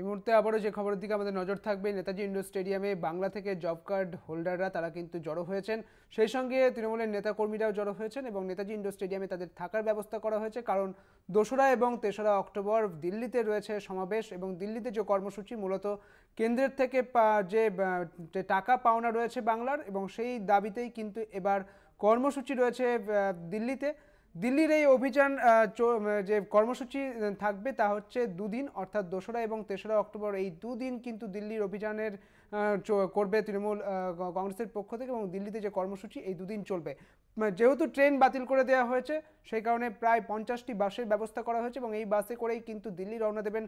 এই মুহূর্তে আবারও যে খবরের দিকে আমাদের নজর থাকবে নেতাজি ইন্ডোর স্টেডিয়ামে বাংলা থেকে জব কার্ড হোল্ডাররা তারা কিন্তু জড়ো হয়েছেন সেই সঙ্গে তৃণমূলের নেতাকর্মীরাও জড়ো হয়েছেন এবং নেতাজি ইন্ডোর স্টেডিয়ামে তাদের থাকার ব্যবস্থা করা হয়েছে কারণ দোসরা এবং তেসরা অক্টোবর দিল্লিতে রয়েছে সমাবেশ এবং দিল্লিতে যে কর্মসূচি মূলত কেন্দ্রের থেকে যে টাকা পাওনা রয়েছে বাংলার এবং সেই দাবিতেই কিন্তু এবার কর্মসূচি রয়েছে দিল্লিতে দিল্লির এই অভিযান যে কর্মসূচি থাকবে তা হচ্ছে দুদিন অর্থাৎ দোসরা এবং তেসরা অক্টোবর এই দুদিন কিন্তু দিল্লির অভিযানের করবে তৃণমূল কংগ্রেসের পক্ষ থেকে এবং দিল্লিতে যে কর্মসূচি এই দুদিন চলবে যেহেতু ট্রেন বাতিল করে দেওয়া হয়েছে সেই কারণে প্রায় পঞ্চাশটি বাসের ব্যবস্থা করা হয়েছে এবং এই বাসে করেই কিন্তু দিল্লি রওনা দেবেন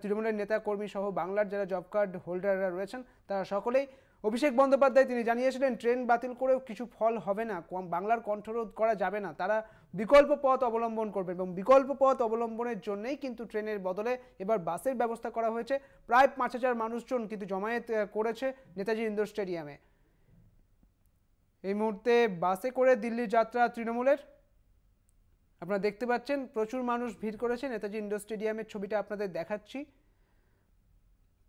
তৃণমূলের নেতা কর্মী সহ বাংলার যারা জব কার্ড হোল্ডাররা রয়েছেন তারা সকলেই অভিষেক বন্দ্যোপাধ্যায় তিনি জানিয়েছিলেন ট্রেন বাতিল করেও কিছু ফল হবে না বাংলার কণ্ঠরোধ করা যাবে না তারা বিকল্প পথ অবলম্বন করবে এবং বিকল্প পথ অবলম্বনের জন্যেই কিন্তু ট্রেনের বদলে এবার বাসের ব্যবস্থা করা হয়েছে প্রায় পাঁচ হাজার মানুষজন কিন্তু জমায়েত করেছে নেতাজি ইন্দোর স্টেডিয়ামে এই মুহূর্তে বাসে করে দিল্লি যাত্রা তৃণমূলের আপনারা দেখতে পাচ্ছেন প্রচুর মানুষ ভিড় করেছে নেতাজি ইন্ডোর স্টেডিয়ামের ছবিটা আপনাদের দেখাচ্ছি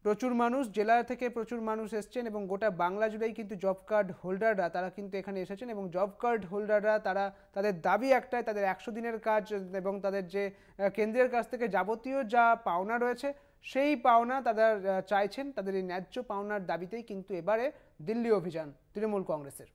প্রচুর মানুষ জেলা থেকে প্রচুর মানুষ এসছেন এবং গোটা বাংলা জুড়েই কিন্তু জব কার্ড হোল্ডাররা তারা কিন্তু এখানে এসেছেন এবং জব কার্ড হোল্ডাররা তারা তাদের দাবি একটাই তাদের একশো দিনের কাজ এবং তাদের যে কেন্দ্রের কাছ থেকে যাবতীয় যা পাওনা রয়েছে সেই পাওনা তারা চাইছেন তাদের এই ন্যায্য পাওনার দাবিতেই কিন্তু এবারে দিল্লি অভিযান তৃণমূল কংগ্রেসের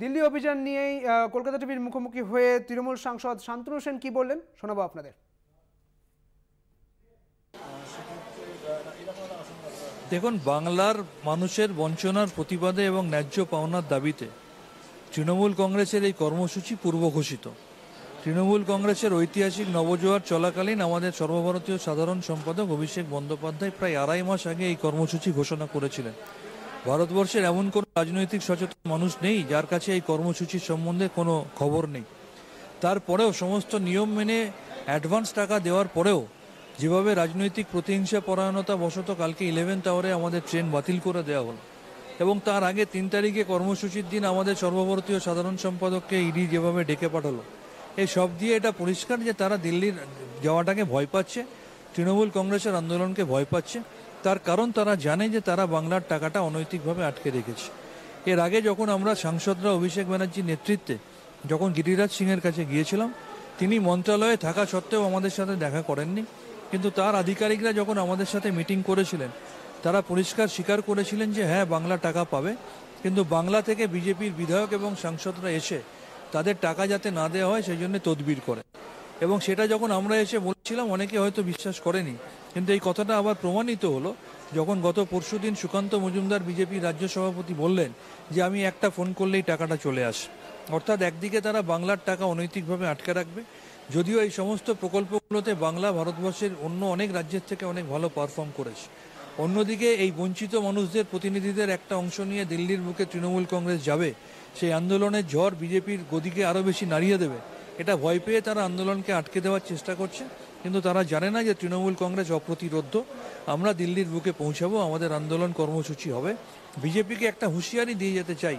দিল্লি অভিযান নিয়েই কলকাতা টিভির মুখোমুখি হয়ে তৃণমূল সাংসদ শান্তনু সেন কি বললেন শোনাবো আপনাদের দেখুন বাংলার মানুষের বঞ্চনার প্রতিবাদে এবং ন্যায্য পাওনার দাবিতে তৃণমূল কংগ্রেসের এই কর্মসূচি পূর্ব ঘোষিত তৃণমূল কংগ্রেসের ঐতিহাসিক নবজোয়ার চলাকালীন আমাদের সর্বভারতীয় সাধারণ সম্পাদক অভিষেক বন্দ্যোপাধ্যায় প্রায় আড়াই মাস আগে এই কর্মসূচি ঘোষণা করেছিলেন ভারতবর্ষের এমন কোনো রাজনৈতিক সচেতন মানুষ নেই যার কাছে এই কর্মসূচির সম্বন্ধে কোনো খবর নেই তারপরেও সমস্ত নিয়ম মেনে অ্যাডভান্স টাকা দেওয়ার পরেও যেভাবে রাজনৈতিক প্রতিহিংসা পরায়ণতা বশত কালকে ইলেভেন টাওয়ারে আমাদের ট্রেন বাতিল করে দেওয়া হলো এবং তার আগে তিন তারিখে কর্মসূচির দিন আমাদের সর্বভারতীয় সাধারণ সম্পাদককে ইডি যেভাবে ডেকে পাঠালো এই সব দিয়ে এটা পরিষ্কার যে তারা দিল্লির যাওয়াটাকে ভয় পাচ্ছে তৃণমূল কংগ্রেসের আন্দোলনকে ভয় পাচ্ছে তার কারণ তারা জানে যে তারা বাংলার টাকাটা অনৈতিকভাবে আটকে রেখেছে এর আগে যখন আমরা সাংসদরা অভিষেক ব্যানার্জির নেতৃত্বে যখন গিরিরাজ সিংয়ের কাছে গিয়েছিলাম তিনি মন্ত্রণালয়ে থাকা সত্ত্বেও আমাদের সাথে দেখা করেননি কিন্তু তার আধিকারিকরা যখন আমাদের সাথে মিটিং করেছিলেন তারা পরিষ্কার স্বীকার করেছিলেন যে হ্যাঁ বাংলা টাকা পাবে কিন্তু বাংলা থেকে বিজেপির বিধায়ক এবং সাংসদরা এসে তাদের টাকা যাতে না দেওয়া হয় সেই জন্য তদবির করে এবং সেটা যখন আমরা এসে বলছিলাম অনেকে হয়তো বিশ্বাস করেনি কিন্তু এই কথাটা আবার প্রমাণিত হলো যখন গত পরশু দিন সুকান্ত মজুমদার বিজেপি রাজ্য সভাপতি বললেন যে আমি একটা ফোন করলেই টাকাটা চলে আস অর্থাৎ একদিকে তারা বাংলার টাকা অনৈতিকভাবে আটকে রাখবে যদিও এই সমস্ত প্রকল্পগুলোতে বাংলা ভারতবর্ষের অন্য অনেক রাজ্যের থেকে অনেক ভালো পারফর্ম করেছে অন্যদিকে এই বঞ্চিত মানুষদের প্রতিনিধিদের একটা অংশ নিয়ে দিল্লির বুকে তৃণমূল কংগ্রেস যাবে সেই আন্দোলনের ঝড় বিজেপির গদিকে আরও বেশি নাড়িয়ে দেবে এটা ভয় পেয়ে তারা আন্দোলনকে আটকে দেওয়ার চেষ্টা করছে কিন্তু তারা জানে না যে তৃণমূল কংগ্রেস অপ্রতিরোধ্য আমরা দিল্লির বুকে পৌঁছাবো আমাদের আন্দোলন কর্মসূচি হবে বিজেপিকে একটা হুঁশিয়ারি দিয়ে যেতে চাই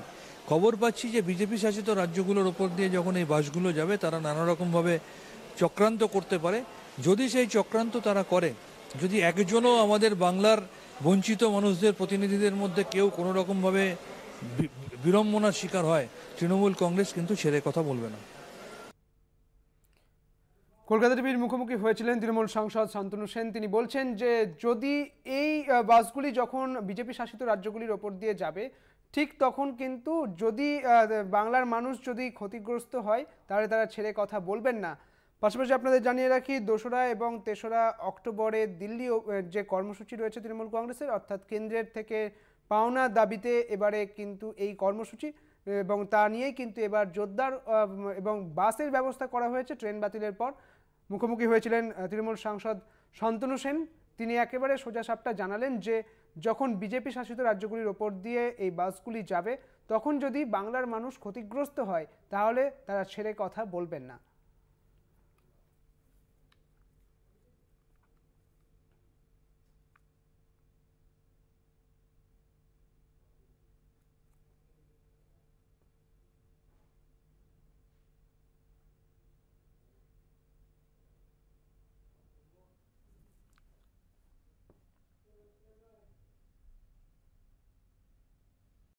খবর পাচ্ছি যে বিজেপি শাসিত রাজ্যগুলোর ওপর দিয়ে যখন এই বাসগুলো যাবে তারা নানা রকমভাবে চক্রান্ত করতে পারে যদি সেই চক্রান্ত তারা করে যদি একজনও আমাদের বাংলার বঞ্চিত মানুষদের প্রতিনিধিদের মধ্যে কেউ কোনো রকমভাবে বিড়ম্বনার শিকার হয় তৃণমূল কংগ্রেস কিন্তু ছেড়ে কথা বলবে না কলকাতা টিভির মুখোমুখি হয়েছিলেন তৃণমূল সাংসদ শান্তনু সেন তিনি বলছেন যে যদি এই বাসগুলি যখন বিজেপি শাসিত রাজ্যগুলির ওপর দিয়ে যাবে ঠিক তখন কিন্তু যদি বাংলার মানুষ যদি ক্ষতিগ্রস্ত হয় তাহলে তারা ছেড়ে কথা বলবেন না পাশাপাশি আপনাদের জানিয়ে রাখি দোসরা এবং তেসরা অক্টোবরে দিল্লি যে কর্মসূচি রয়েছে তৃণমূল কংগ্রেসের অর্থাৎ কেন্দ্রের থেকে পাওনা দাবিতে এবারে কিন্তু এই কর্মসূচি এবং তা নিয়েই কিন্তু এবার জোরদার এবং বাসের ব্যবস্থা করা হয়েছে ট্রেন বাতিলের পর মুখোমুখি হয়েছিলেন তৃণমূল সাংসদ শান্তনু সেন তিনি একেবারে সোজাসাপটা জানালেন যে যখন বিজেপি শাসিত রাজ্যগুলির ওপর দিয়ে এই বাসগুলি যাবে তখন যদি বাংলার মানুষ ক্ষতিগ্রস্ত হয় তাহলে তারা ছেড়ে কথা বলবেন না